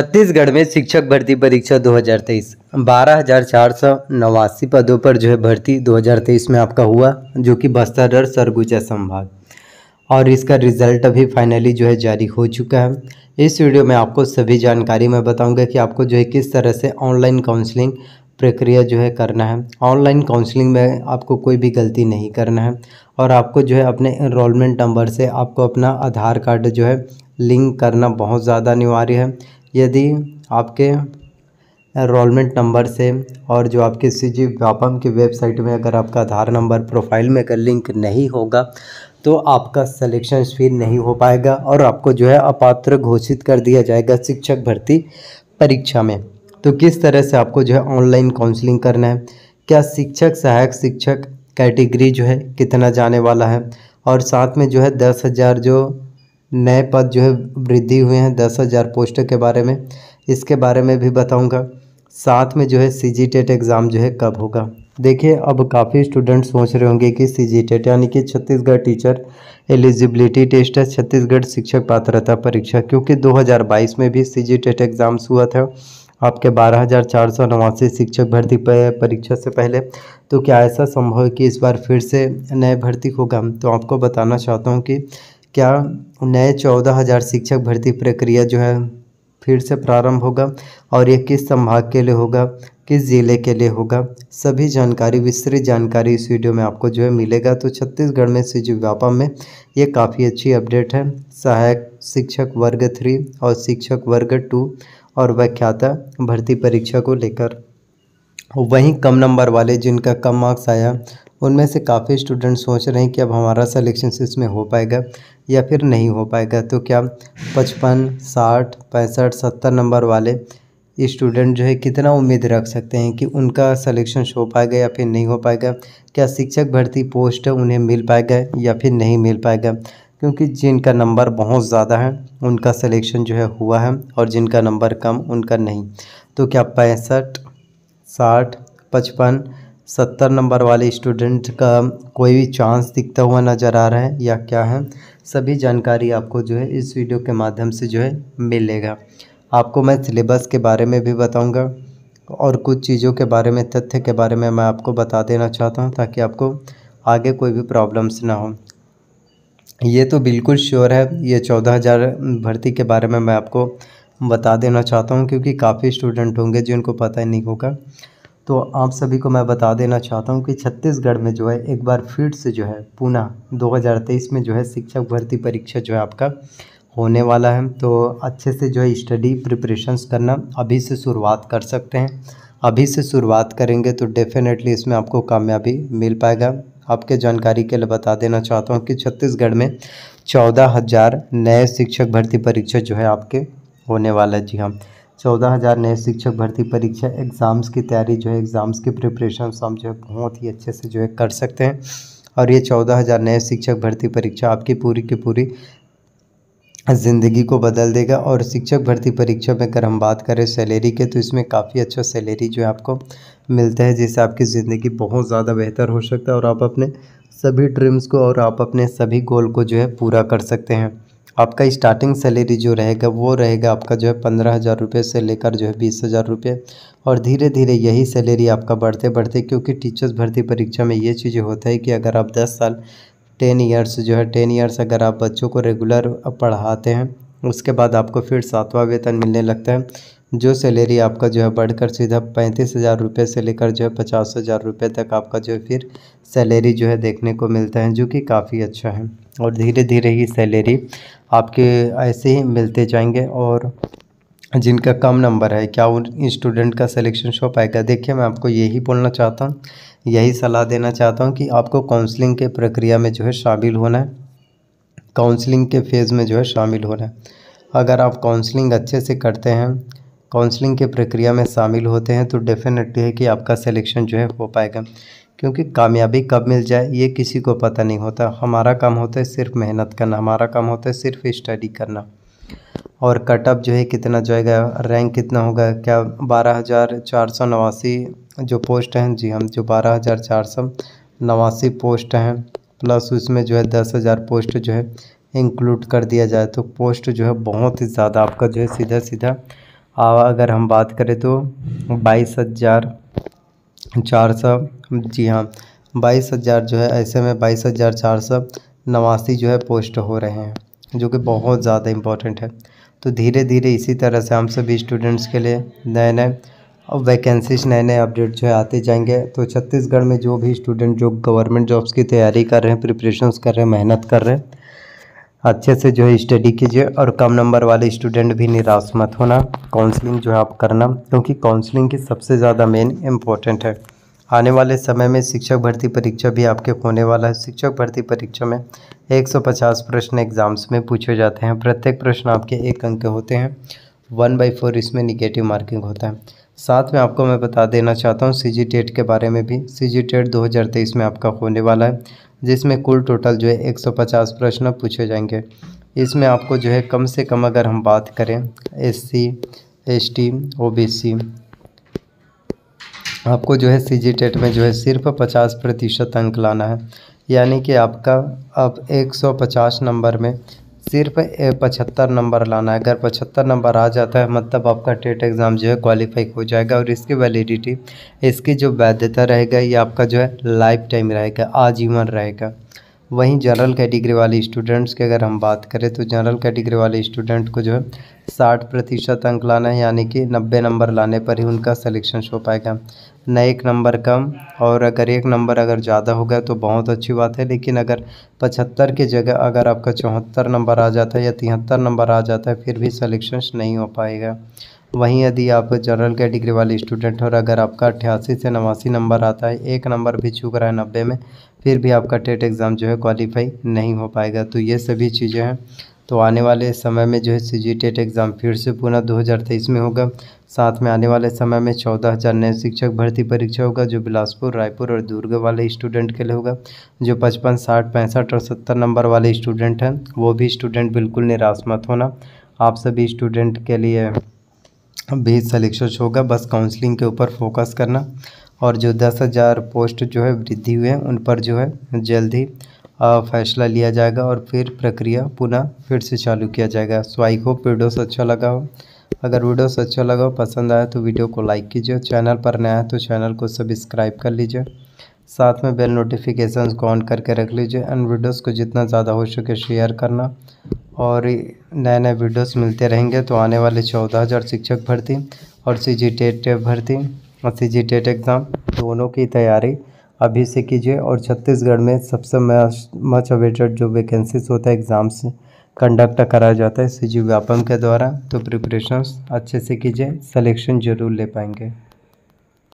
छत्तीसगढ़ में शिक्षक भर्ती परीक्षा 2023 12489 पदों पर जो है भर्ती 2023 में आपका हुआ जो कि बस्तर और सरगुजा संभाग और इसका रिजल्ट अभी फाइनली जो है जारी हो चुका है इस वीडियो में आपको सभी जानकारी मैं बताऊंगा कि आपको जो है किस तरह से ऑनलाइन काउंसलिंग प्रक्रिया जो है करना है ऑनलाइन काउंसलिंग में आपको कोई भी गलती नहीं करना है और आपको जो है अपने इनरोलमेंट नंबर से आपको अपना आधार कार्ड जो है लिंक करना बहुत ज़्यादा अनिवार्य है यदि आपके एनरोलमेंट नंबर से और जो आपके सी जी व्यापम की वेबसाइट में अगर आपका आधार नंबर प्रोफाइल में अगर लिंक नहीं होगा तो आपका सिलेक्शन फिर नहीं हो पाएगा और आपको जो है अपात्र घोषित कर दिया जाएगा शिक्षक भर्ती परीक्षा में तो किस तरह से आपको जो है ऑनलाइन काउंसलिंग करना है क्या शिक्षक सहायक शिक्षक कैटेगरी जो है कितना जाने वाला है और साथ में जो है दस हज़ार जो नए पद जो है वृद्धि हुए हैं दस हज़ार पोस्टों के बारे में इसके बारे में भी बताऊंगा साथ में जो है सी जी टेट एग्ज़ाम जो है कब होगा देखिए अब काफ़ी स्टूडेंट सोच रहे होंगे कि सी जी टेट यानी कि छत्तीसगढ़ टीचर एलिजिबिलिटी टेस्ट है छत्तीसगढ़ शिक्षक पात्रता परीक्षा क्योंकि 2022 में भी सी जी टेट एग्ज़ाम्स हुआ था आपके बारह हज़ार चार सौ नवासी शिक्षक भर्ती परीक्षा से पहले तो क्या ऐसा संभव है कि इस बार फिर से नए भर्ती होगा तो आपको बताना चाहता हूँ कि क्या नए चौदह हज़ार शिक्षक भर्ती प्रक्रिया जो है फिर से प्रारंभ होगा और ये किस संभाग के लिए होगा किस ज़िले के लिए होगा सभी जानकारी विस्तृत जानकारी इस वीडियो में आपको जो है मिलेगा तो छत्तीसगढ़ में व्यापा में ये काफ़ी अच्छी अपडेट है सहायक शिक्षक वर्ग थ्री और शिक्षक वर्ग टू और व्याख्याता भर्ती परीक्षा को लेकर वहीं कम नंबर वाले जिनका कम मार्क्स आया उनमें से काफ़ी स्टूडेंट सोच रहे हैं कि अब हमारा सलेक्शन इसमें हो पाएगा या फिर नहीं हो पाएगा तो क्या पचपन साठ पैंसठ सत्तर नंबर वाले स्टूडेंट जो है कितना उम्मीद रख सकते हैं कि उनका सलेक्शन हो पाएगा या फिर नहीं हो पाएगा क्या शिक्षक भर्ती पोस्ट उन्हें मिल पाएगा या फिर नहीं मिल पाएगा क्योंकि जिनका नंबर बहुत ज़्यादा है उनका सलेक्शन जो है हुआ है और जिनका नंबर कम उनका नहीं तो क्या पैंसठ साठ पचपन सत्तर नंबर वाले स्टूडेंट का कोई भी चांस दिखता हुआ नज़र आ रहा है या क्या है सभी जानकारी आपको जो है इस वीडियो के माध्यम से जो है मिलेगा आपको मैं सिलेबस के बारे में भी बताऊंगा और कुछ चीज़ों के बारे में तथ्य के बारे में मैं आपको बता देना चाहता हूं ताकि आपको आगे कोई भी प्रॉब्लम्स ना हो ये तो बिल्कुल श्योर है ये चौदह हज़ार भर्ती के बारे में मैं आपको बता देना चाहता हूँ क्योंकि काफ़ी स्टूडेंट होंगे जिनको पता ही नहीं होगा तो आप सभी को मैं बता देना चाहता हूँ कि छत्तीसगढ़ में जो है एक बार फिर से जो है पुनः 2023 में जो है शिक्षक भर्ती परीक्षा जो है आपका होने वाला है तो अच्छे से जो है स्टडी प्रिपरेशंस करना अभी से शुरुआत कर सकते हैं अभी से शुरुआत करेंगे तो डेफिनेटली इसमें आपको कामयाबी मिल पाएगा आपके जानकारी के लिए बता देना चाहता हूँ कि छत्तीसगढ़ में चौदह हज़ार नए शिक्षक भर्ती परीक्षा जो है आपके होने वाला है जी हाँ चौदह हज़ार नए शिक्षक भर्ती परीक्षा एग्ज़ाम्स की तैयारी जो है एग्ज़ाम्स की प्रिपरेशन हम जो है बहुत ही अच्छे से जो है कर सकते हैं और ये चौदह हज़ार नए शिक्षक भर्ती परीक्षा आपकी पूरी की पूरी ज़िंदगी को बदल देगा और शिक्षक भर्ती परीक्षा में अगर हम बात करें सैलरी के तो इसमें काफ़ी अच्छा सैलरी जो है आपको मिलता है जिससे आपकी ज़िंदगी बहुत ज़्यादा बेहतर हो सकता है और आप अपने सभी ड्रीम्स को और आप अपने सभी गोल को जो है पूरा कर सकते हैं आपका स्टार्टिंग सैलरी जो रहेगा वो रहेगा आपका जो है पंद्रह हज़ार रुपये से लेकर जो है बीस हज़ार रुपये और धीरे धीरे यही सैलरी आपका बढ़ते बढ़ते क्योंकि टीचर्स भर्ती परीक्षा में ये चीज़ें होता है कि अगर आप दस साल टेन ईयर्स जो है टेन ईयर्स अगर आप बच्चों को रेगुलर पढ़ाते हैं उसके बाद आपको फिर सातवां वेतन मिलने लगता है जो सैलरी आपका जो है बढ़कर सीधा पैंतीस हज़ार रुपये से लेकर जो है पचास हज़ार रुपये तक आपका जो है फिर सैलरी जो है देखने को मिलता है जो कि काफ़ी अच्छा है और धीरे धीरे ही सैलरी आपके ऐसे ही मिलते जाएंगे और जिनका कम नंबर है क्या उन स्टूडेंट का सिलेक्शन शो पाएगा देखिए मैं आपको यही बोलना चाहता हूँ यही सलाह देना चाहता हूँ कि आपको काउंसलिंग के प्रक्रिया में जो है शामिल होना है काउंसलिंग के फेज़ में जो है शामिल होना है अगर आप काउंसलिंग अच्छे से करते हैं काउंसलिंग के प्रक्रिया में शामिल होते हैं तो डेफिनेटली है कि आपका सिलेक्शन जो है हो पाएगा क्योंकि कामयाबी कब मिल जाए ये किसी को पता नहीं होता हमारा काम होता है सिर्फ मेहनत करना हमारा काम होता है सिर्फ स्टडी करना और कटअप जो है कितना जाएगा रैंक कितना होगा क्या बारह हज़ार चार सौ नवासी जो पोस्ट हैं जी हम जो बारह हज़ार चार सौ नवासी पोस्ट हैं प्लस उसमें जो है दस हज़ार पोस्ट जो है इंक्लूड कर दिया जाए तो पोस्ट जो है बहुत ही ज़्यादा आपका जो है सीधा सीधा अगर हम बात करें तो बाईस हज़ार चार सौ जी हाँ बाईस हज़ार जो है ऐसे में बाईस हज़ार चार सौ नवासी जो है पोस्ट हो रहे हैं जो कि बहुत ज़्यादा इम्पोर्टेंट है तो धीरे धीरे इसी तरह से हम सभी स्टूडेंट्स के लिए नए नए और वैकेंसीज नए नए अपडेट जो है आते जाएंगे तो छत्तीसगढ़ में जो भी स्टूडेंट जो गवर्नमेंट जॉब्स की तैयारी कर रहे हैं प्रिपरेशन कर रहे हैं मेहनत कर रहे हैं अच्छे से जो है स्टडी कीजिए और कम नंबर वाले स्टूडेंट भी निराश मत होना काउंसलिंग जो है आप करना क्योंकि काउंसलिंग की सबसे ज़्यादा मेन इम्पोर्टेंट है आने वाले समय में शिक्षक भर्ती परीक्षा भी आपके होने वाला है शिक्षक भर्ती परीक्षा में 150 प्रश्न एग्ज़ाम्स में पूछे जाते हैं प्रत्येक प्रश्न आपके एक अंक के होते हैं वन बाई फोर इसमें निगेटिव मार्किंग होता है साथ में आपको मैं बता देना चाहता हूँ सी जी टेट के बारे में भी सी जी टेट दो में आपका होने वाला है जिसमें कुल टोटल जो है 150 प्रश्न पूछे जाएंगे इसमें आपको जो है कम से कम अगर हम बात करें S C S T O B C आपको जो है सी जी टेट में जो है सिर्फ पचास प्रतिशत अंक लाना है यानी कि आपका अब 150 नंबर में सिर्फ पचहत्तर नंबर लाना है अगर पचहत्तर नंबर आ जाता है मतलब आपका टेट एग्ज़ाम जो है क्वालिफाई हो जाएगा और इसकी वैलिडिटी इसकी जो वैधता रहेगा ये आपका जो है लाइफ टाइम रहेगा आजीवन रहेगा वहीं जनरल कैटेगरी वाले स्टूडेंट्स की अगर हम बात करें तो जनरल कैटेगरी वाले स्टूडेंट को जो है साठ प्रतिशत अंक लाना है यानी कि नब्बे नंबर लाने पर ही उनका सिलेक्शन हो पाएगा न एक नंबर कम और अगर एक नंबर अगर ज़्यादा हो गया तो बहुत अच्छी बात है लेकिन अगर पचहत्तर की जगह अगर आपका चौहत्तर नंबर आ जाता है या तिहत्तर नंबर आ जाता है फिर भी सलेक्शन नहीं हो पाएगा वहीं यदि आप जनरल कैटेगरी वाले स्टूडेंट और अगर आपका अट्ठासी से नवासी नंबर आता है एक नंबर भी छूक रहा है नब्बे में फिर भी आपका टेट एग्ज़ाम जो है क्वालिफाई नहीं हो पाएगा तो ये सभी चीज़ें हैं तो आने वाले समय में जो है सी जी टेट एग्ज़ाम फिर से पुनः दो हज़ार तेईस में होगा साथ में आने वाले समय में चौदह हज़ार नए शिक्षक भर्ती परीक्षा होगा जो बिलासपुर रायपुर और दुर्ग वाले स्टूडेंट के लिए होगा जो पचपन साठ पैंसठ और सत्तर नंबर वाले स्टूडेंट हैं वो भी स्टूडेंट बिल्कुल निराश मत होना आप सभी स्टूडेंट के लिए बेस सलेक्शन होगा बस काउंसलिंग के ऊपर फोकस करना और जो दस हज़ार पोस्ट जो है वृद्धि हुए हैं उन पर जो है जल्द ही फैसला लिया जाएगा और फिर प्रक्रिया पुनः फिर से चालू किया जाएगा सो आई होप वीडियोस अच्छा लगा हो अगर वीडियोस अच्छा लगा हो पसंद आया तो वीडियो को लाइक कीजिए चैनल पर नया है तो चैनल को सब्सक्राइब कर लीजिए साथ में बेल नोटिफिकेशन को ऑन करके रख लीजिए एंड वीडियोस को जितना ज़्यादा हो सके शेयर करना और नए नए वीडियोस मिलते रहेंगे तो आने वाले चौदह हज़ार शिक्षक भर्ती और सी जी टेट भर्ती और सी जी टेट एग्ज़ाम दोनों की तैयारी अभी से कीजिए और छत्तीसगढ़ में सबसे मच अवेटेड जो वैकेंसीज होता है एग्ज़ाम्स कंडक्ट कराया जाता है सी जी व्यापम के द्वारा तो प्रिपरेशन अच्छे से कीजिए सलेक्शन ज़रूर ले पाएंगे